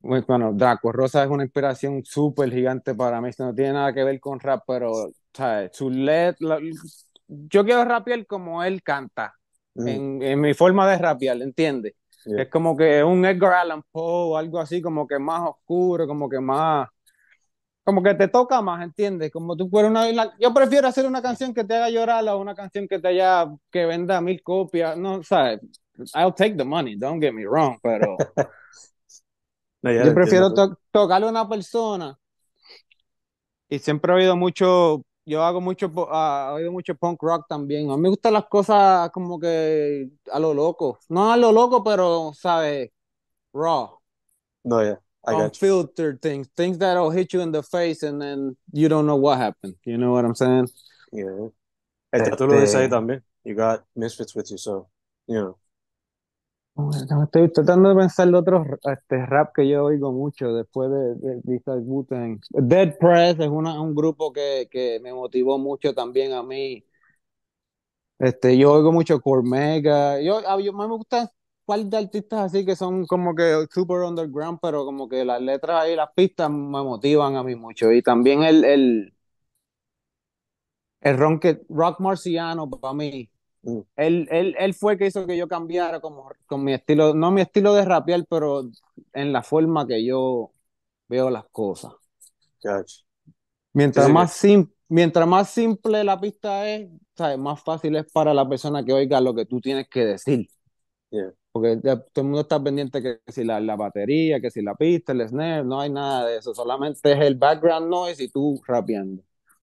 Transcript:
Bueno, Draco Rosa es una inspiración súper gigante para mí. No tiene nada que ver con rap, pero ¿sabes? su LED, yo quiero rapiar como él canta, mm. en, mi forma de rapear, ¿entiendes? Es como que un Edgar Allan Poe o algo así, como que más oscuro, como que más. Como que te toca más, ¿entiendes? Como tú puedes una. yo prefiero hacer una canción que te haga llorar o una canción que te haya. que venda mil copias, no, ¿sabes? I'll take the money, don't get me wrong, pero. yo prefiero to tocarle a una persona. Y siempre he oído mucho, yo hago mucho, he ah, oído mucho punk rock también. A mí me gustan las cosas como que a lo loco. No a lo loco, pero, ¿sabes? Raw. No, ya. Yeah. Unfiltered things, things will hit you in the face and then you don't know what happened. You know what I'm saying? Yeah. Este, tú lo dices ahí este también. You got misfits with you, so, you know. Estoy tratando de pensar de otros este, rap que yo oigo mucho después de, de, de Dead Press es un grupo que, me motivó mucho también a mí. Este, yo oigo mucho Cormega. Yo, a, mí me gustan par de artistas así que son como que super underground, pero como que las letras y las pistas me motivan a mí mucho. Y también el, el, el rock marciano para mí Mm. Él, él, fue el que hizo que yo cambiara como, con mi estilo, no mi estilo de rapear, pero en la forma que yo veo las cosas. Mientras, más mientras más simple la pista es, más fácil es para la persona que oiga lo que tú tienes que decir. Porque todo el mundo está pendiente que, si la, batería, que si la pista, el snare, no hay nada de eso, solamente es el background noise y tú rapeando.